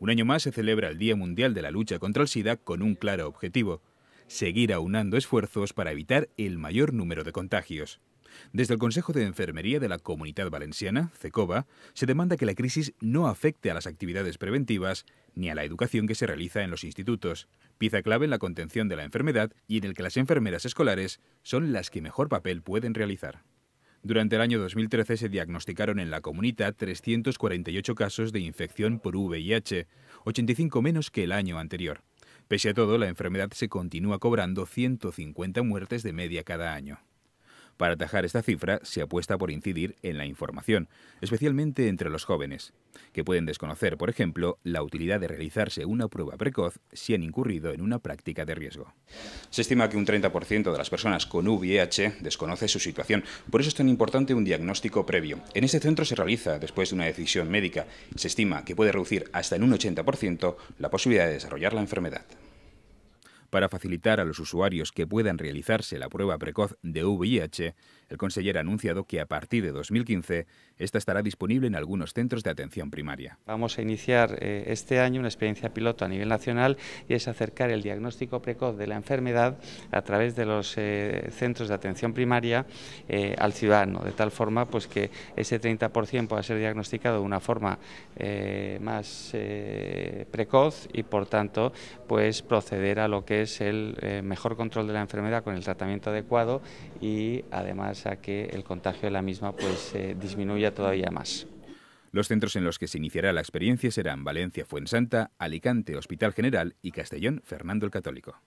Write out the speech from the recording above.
Un año más se celebra el Día Mundial de la Lucha contra el SIDA con un claro objetivo, seguir aunando esfuerzos para evitar el mayor número de contagios. Desde el Consejo de Enfermería de la Comunidad Valenciana, CECOVA, se demanda que la crisis no afecte a las actividades preventivas ni a la educación que se realiza en los institutos, pieza clave en la contención de la enfermedad y en el que las enfermeras escolares son las que mejor papel pueden realizar. Durante el año 2013 se diagnosticaron en la comunidad 348 casos de infección por VIH, 85 menos que el año anterior. Pese a todo, la enfermedad se continúa cobrando 150 muertes de media cada año. Para atajar esta cifra se apuesta por incidir en la información, especialmente entre los jóvenes, que pueden desconocer, por ejemplo, la utilidad de realizarse una prueba precoz si han incurrido en una práctica de riesgo. Se estima que un 30% de las personas con VIH desconoce su situación, por eso es tan importante un diagnóstico previo. En este centro se realiza después de una decisión médica. Se estima que puede reducir hasta en un 80% la posibilidad de desarrollar la enfermedad. Para facilitar a los usuarios que puedan realizarse la prueba precoz de VIH, el conseller ha anunciado que a partir de 2015 esta estará disponible en algunos centros de atención primaria. Vamos a iniciar eh, este año una experiencia piloto a nivel nacional y es acercar el diagnóstico precoz de la enfermedad a través de los eh, centros de atención primaria eh, al ciudadano, de tal forma pues, que ese 30% pueda ser diagnosticado de una forma más precoz y por tanto pues proceder a lo que es el eh, mejor control de la enfermedad con el tratamiento adecuado y además a que el contagio de la misma pues eh, disminuya todavía más. Los centros en los que se iniciará la experiencia serán Valencia, Fuensanta, Alicante, Hospital General y Castellón, Fernando el Católico.